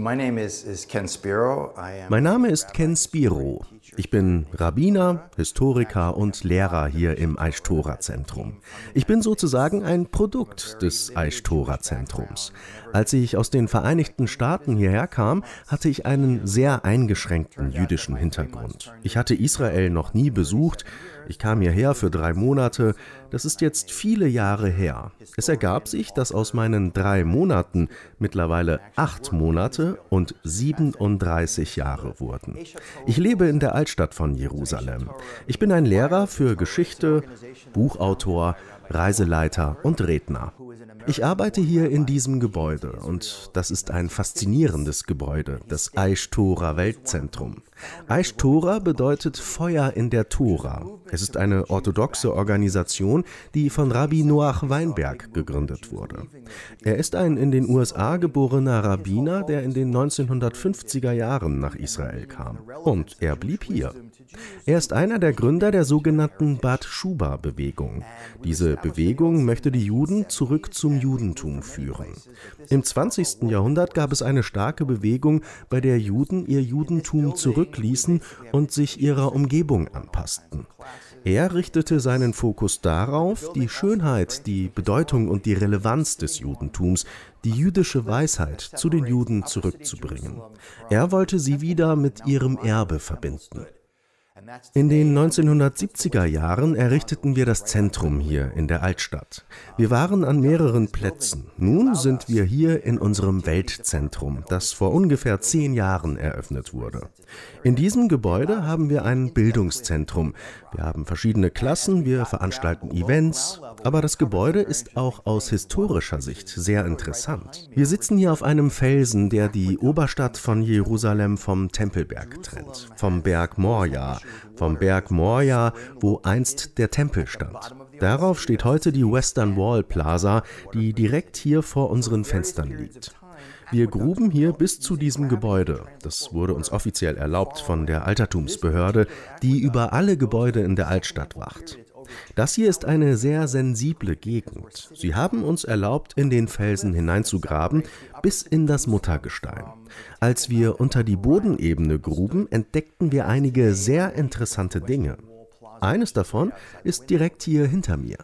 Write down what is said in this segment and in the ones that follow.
Mein Name ist Ken Spiro. Ich bin Rabbiner, Historiker und Lehrer hier im Eichtora-Zentrum. Ich bin sozusagen ein Produkt des Eichtora-Zentrums. Als ich aus den Vereinigten Staaten hierher kam, hatte ich einen sehr eingeschränkten jüdischen Hintergrund. Ich hatte Israel noch nie besucht, ich kam hierher für drei Monate, das ist jetzt viele Jahre her. Es ergab sich, dass aus meinen drei Monaten mittlerweile acht Monate und 37 Jahre wurden. Ich lebe in der Altstadt von Jerusalem. Ich bin ein Lehrer für Geschichte, Buchautor, Reiseleiter und Redner. Ich arbeite hier in diesem Gebäude und das ist ein faszinierendes Gebäude, das Eichtorer Weltzentrum. Eichtorer bedeutet Feuer in der Tora. Es ist eine orthodoxe Organisation, die von Rabbi Noach Weinberg gegründet wurde. Er ist ein in den USA geborener Rabbiner, der in den 1950er Jahren nach Israel kam. Und er blieb hier. Er ist einer der Gründer der sogenannten Bad Shuba-Bewegung. Diese Bewegung möchte die Juden zurück zum Judentum führen. Im 20. Jahrhundert gab es eine starke Bewegung, bei der Juden ihr Judentum zurückließen und sich ihrer Umgebung anpassten. Er richtete seinen Fokus darauf, die Schönheit, die Bedeutung und die Relevanz des Judentums, die jüdische Weisheit zu den Juden zurückzubringen. Er wollte sie wieder mit ihrem Erbe verbinden. In den 1970er Jahren errichteten wir das Zentrum hier in der Altstadt. Wir waren an mehreren Plätzen. Nun sind wir hier in unserem Weltzentrum, das vor ungefähr zehn Jahren eröffnet wurde. In diesem Gebäude haben wir ein Bildungszentrum. Wir haben verschiedene Klassen, wir veranstalten Events, aber das Gebäude ist auch aus historischer Sicht sehr interessant. Wir sitzen hier auf einem Felsen, der die Oberstadt von Jerusalem vom Tempelberg trennt, vom Berg Moria, vom Berg Moria, wo einst der Tempel stand. Darauf steht heute die Western Wall Plaza, die direkt hier vor unseren Fenstern liegt. Wir gruben hier bis zu diesem Gebäude. Das wurde uns offiziell erlaubt von der Altertumsbehörde, die über alle Gebäude in der Altstadt wacht. Das hier ist eine sehr sensible Gegend. Sie haben uns erlaubt, in den Felsen hineinzugraben, bis in das Muttergestein. Als wir unter die Bodenebene gruben, entdeckten wir einige sehr interessante Dinge. Eines davon ist direkt hier hinter mir.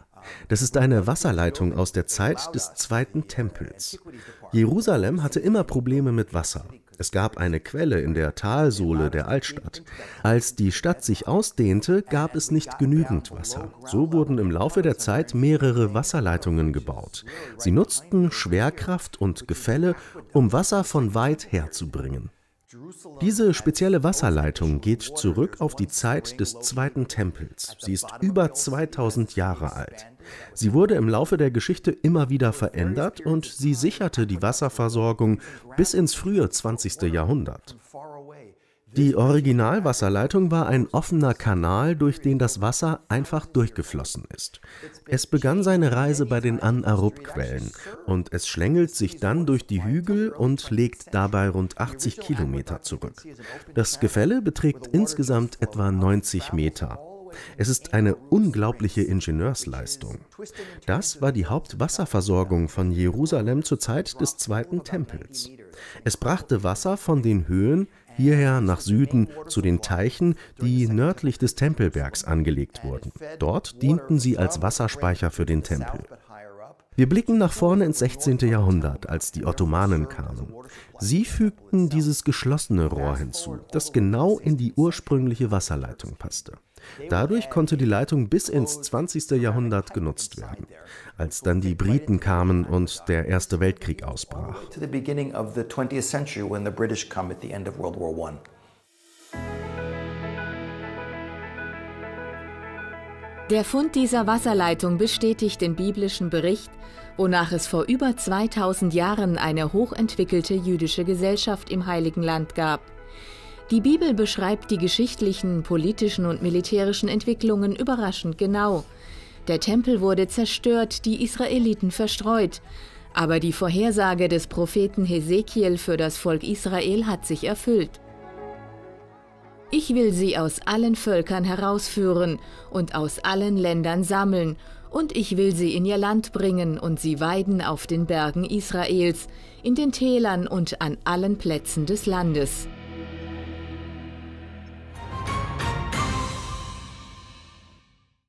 Das ist eine Wasserleitung aus der Zeit des Zweiten Tempels. Jerusalem hatte immer Probleme mit Wasser. Es gab eine Quelle in der Talsohle der Altstadt. Als die Stadt sich ausdehnte, gab es nicht genügend Wasser. So wurden im Laufe der Zeit mehrere Wasserleitungen gebaut. Sie nutzten Schwerkraft und Gefälle, um Wasser von weit her zu bringen. Diese spezielle Wasserleitung geht zurück auf die Zeit des Zweiten Tempels. Sie ist über 2000 Jahre alt. Sie wurde im Laufe der Geschichte immer wieder verändert und sie sicherte die Wasserversorgung bis ins frühe 20. Jahrhundert. Die Originalwasserleitung war ein offener Kanal, durch den das Wasser einfach durchgeflossen ist. Es begann seine Reise bei den Anaerob-Quellen und es schlängelt sich dann durch die Hügel und legt dabei rund 80 Kilometer zurück. Das Gefälle beträgt insgesamt etwa 90 Meter. Es ist eine unglaubliche Ingenieursleistung. Das war die Hauptwasserversorgung von Jerusalem zur Zeit des Zweiten Tempels. Es brachte Wasser von den Höhen hierher nach Süden zu den Teichen, die nördlich des Tempelbergs angelegt wurden. Dort dienten sie als Wasserspeicher für den Tempel. Wir blicken nach vorne ins 16. Jahrhundert, als die Ottomanen kamen. Sie fügten dieses geschlossene Rohr hinzu, das genau in die ursprüngliche Wasserleitung passte. Dadurch konnte die Leitung bis ins 20. Jahrhundert genutzt werden, als dann die Briten kamen und der Erste Weltkrieg ausbrach. Der Fund dieser Wasserleitung bestätigt den biblischen Bericht, wonach es vor über 2000 Jahren eine hochentwickelte jüdische Gesellschaft im Heiligen Land gab. Die Bibel beschreibt die geschichtlichen, politischen und militärischen Entwicklungen überraschend genau. Der Tempel wurde zerstört, die Israeliten verstreut. Aber die Vorhersage des Propheten Hesekiel für das Volk Israel hat sich erfüllt. Ich will sie aus allen Völkern herausführen und aus allen Ländern sammeln, und ich will sie in ihr Land bringen und sie weiden auf den Bergen Israels, in den Tälern und an allen Plätzen des Landes.